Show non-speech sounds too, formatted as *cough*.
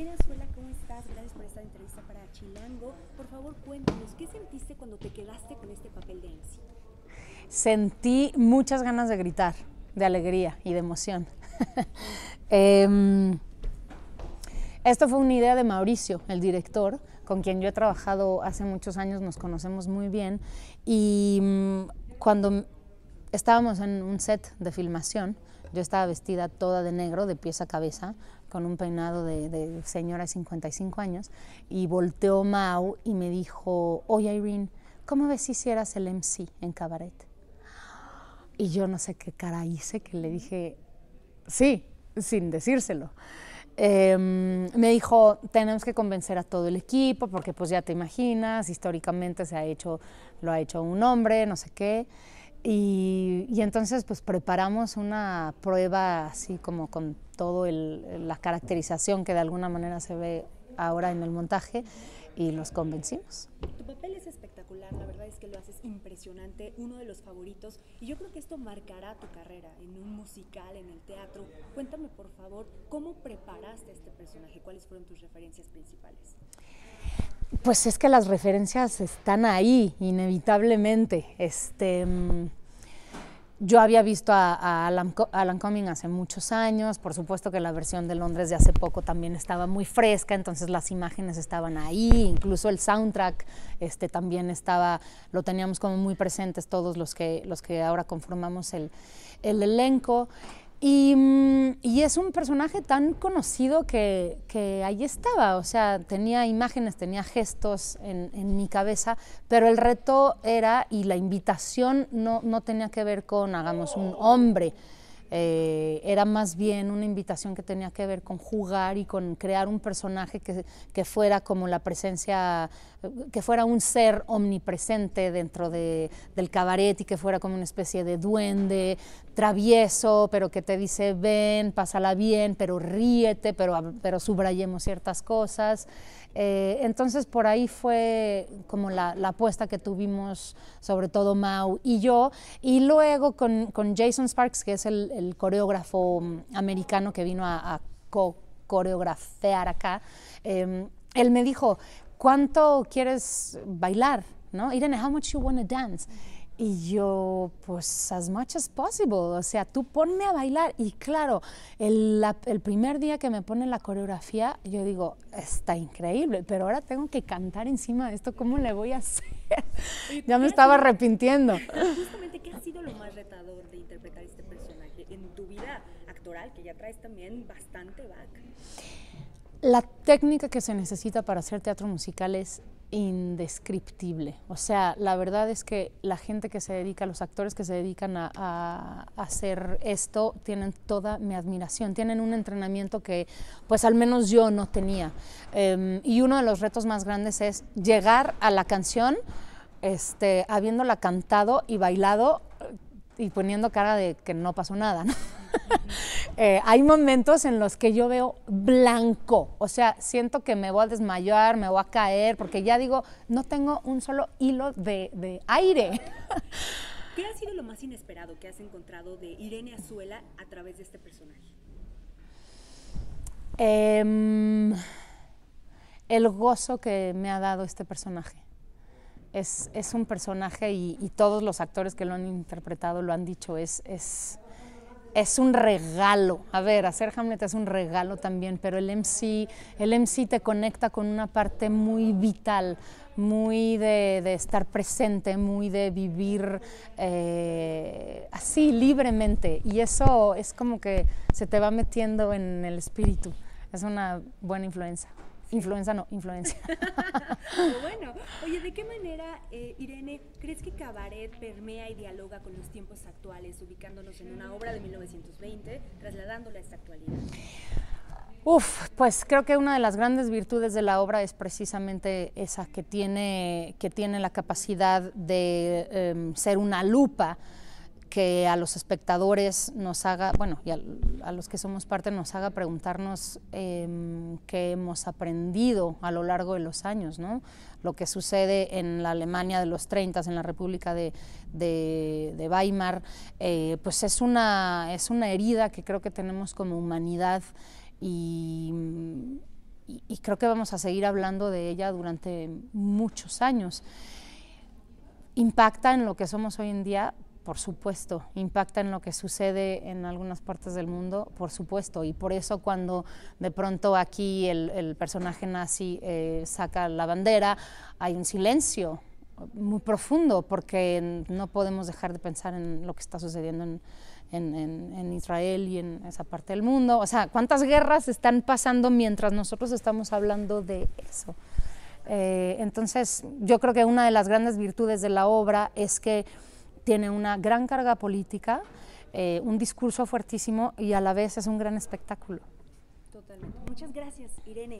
Elena Azuela, ¿cómo estás? Gracias por esta entrevista para Chilango. Por favor, cuéntanos, ¿qué sentiste cuando te quedaste con este papel de Ensi. Sentí muchas ganas de gritar, de alegría y de emoción. *laughs* Em, esto fue una idea de Mauricio, el director, con quien yo he trabajado hace muchos años, nos conocemos muy bien. Y mm, cuando estábamos en un set de filmación, yo estaba vestida toda de negro, de pies a cabeza, con un peinado de, señora de 55 años, y volteó Mau y me dijo, oye Irene, ¿cómo ves si hicieras el MC en cabaret? Y yo no sé qué cara hice, que le dije, sí, sin decírselo. Em, me dijo, tenemos que convencer a todo el equipo, porque pues ya te imaginas, históricamente se ha hecho, lo ha hecho un hombre, no sé qué. Y, entonces pues preparamos una prueba así como con toda la caracterización que de alguna manera se ve ahora en el montaje y los convencimos. Tu papel es espectacular, la verdad es que lo haces impresionante, uno de los favoritos y yo creo que esto marcará tu carrera en un musical, en el teatro. Cuéntame por favor, ¿cómo preparaste a este personaje? ¿Cuáles fueron tus referencias principales? Pues es que las referencias están ahí, inevitablemente. Este, mm, yo había visto a, Alan, Alan, Cumming hace muchos años, por supuesto que la versión de Londres de hace poco también estaba muy fresca, entonces las imágenes estaban ahí, incluso el soundtrack este, también estaba, lo teníamos como muy presentes todos los que, los que ahora conformamos el, el elenco. Mm, y, es un personaje tan conocido que, que, ahí estaba, o sea, tenía imágenes, tenía gestos en, en, mi cabeza, pero el reto era, y la invitación no, no tenía que ver con hagamos un hombre, eh, era más bien una invitación que tenía que ver con jugar y con crear un personaje que, fuera como la presencia, que fuera un ser omnipresente dentro del cabaret y que fuera como una especie de duende travieso, pero que te dice ven, pásala bien, pero ríete, pero, pero subrayemos ciertas cosas. Eh, entonces por ahí fue como la, apuesta que tuvimos, sobre todo Mau y yo. Y luego con, Jason Sparks, que es el, coreógrafo mm, americano que vino a, coreografear acá, em, él me dijo, ¿cuánto quieres bailar? ¿No? Irene, how much you want to dance? Y yo, pues, as much as possible. O sea, tú ponme a bailar. Y claro, el, el primer día que me ponen la coreografía, yo digo, está increíble, pero ahora tengo que cantar encima de esto. ¿Cómo le voy a *laughs* hacer? ya me estaba arrepintiendo. *laughs* Justamente, ¿qué ha sido lo más retador de interpretar este personaje en tu vida actoral, que ya traes también bastante back? La técnica que se necesita para hacer teatro musical es indescriptible. O sea, la verdad es que la gente que se dedica, los actores que se dedican a, hacer esto, tienen toda mi admiración, tienen un entrenamiento que pues al menos yo no tenía. Em, y uno de los retos más grandes es llegar a la canción este, habiéndola cantado y bailado eh, y poniendo cara de que no pasó nada. *laughs* Eh, hay momentos en los que yo veo blanco, o sea, siento que me voy a desmayar, me voy a caer, porque ya digo, no tengo un solo hilo de, aire. *laughs* ¿Qué ha sido lo más inesperado que has encontrado de Irene Azuela a través de este personaje? Em, el gozo que me ha dado este personaje. Es, un personaje y, todos los actores que lo han interpretado lo han dicho, es, es un regalo. A ver, hacer Hamlet es un regalo también, pero el MC, el MC te conecta con una parte muy vital, muy de, estar presente, muy de vivir eh, así libremente. Y eso es como que se te va metiendo en el espíritu. Es una buena influencia. Influenza no, influencia. *laughs* Pero bueno, oye, ¿de qué manera, eh, Irene, crees que Cabaret permea y dialoga con los tiempos actuales, ubicándonos en una obra de 1920, trasladándola a esta actualidad? Uf, pues creo que una de las grandes virtudes de la obra es precisamente esa que tiene, que tiene la capacidad de em, ser una lupa que a los espectadores nos haga, bueno, y a, los que somos parte nos haga preguntarnos em, qué hemos aprendido a lo largo de los años, ¿no? Lo que sucede en la Alemania de los 30, en la República de, Weimar, eh, pues es una, es una herida que creo que tenemos como humanidad y creo que vamos a seguir hablando de ella durante muchos años impacta en lo que somos hoy en día, por supuesto, impacta en lo que sucede en algunas partes del mundo, por supuesto, y por eso cuando de pronto aquí el, personaje nazi eh, saca la bandera, hay un silencio muy profundo, porque no podemos dejar de pensar en lo que está sucediendo en, Israel y en esa parte del mundo. O sea, ¿cuántas guerras están pasando mientras nosotros estamos hablando de eso? Eh, entonces, yo creo que una de las grandes virtudes de la obra es que tiene una gran carga política, eh, un discurso fuertísimo y a la vez es un gran espectáculo. Muchas gracias, Irene.